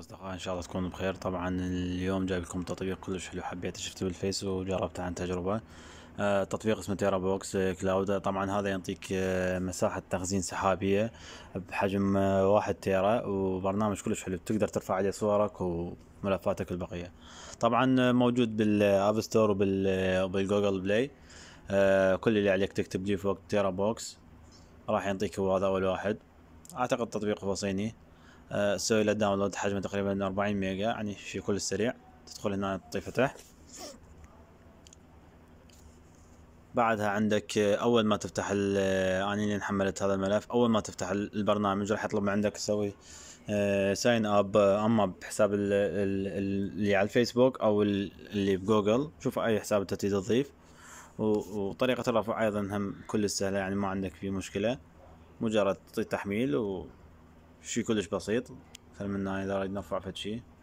اصدقائي ان شاء الله تكونوا بخير طبعا اليوم جايب لكم تطبيق كلش حلو حبيته شفته بالفيس وجربته عن تجربه آه، تطبيق اسمه تيرا بوكس كلاود طبعا هذا يعطيك آه، مساحه تخزين سحابيه بحجم آه، واحد تيرا وبرنامج كلش حلو تقدر ترفع عليه صورك وملفاتك البقيه طبعا موجود بالاب ستور وبالجوجل بلاي كل اللي عليك تكتب لي فوق تيرا بوكس راح يعطيك هو هذا اول واحد اعتقد التطبيق هو صيني سوي له داونلود حجمه تقريبا 40 ميجا يعني في كل سريع تدخل هنا تطي فتح بعدها عندك اول ما تفتح آه، اني يعني حملت هذا الملف اول ما تفتح البرنامج راح يطلب من عندك تسوي ساين آه، اب آه، اما بحساب اللي على الفيسبوك او اللي بجوجل شوف اي حساب انت تضيف وطريقه الرفع ايضا هم كل سهله يعني ما عندك في مشكله مجرد تحميل و شيء كلش بسيط خل منا اذا نريد نرفع فد شيء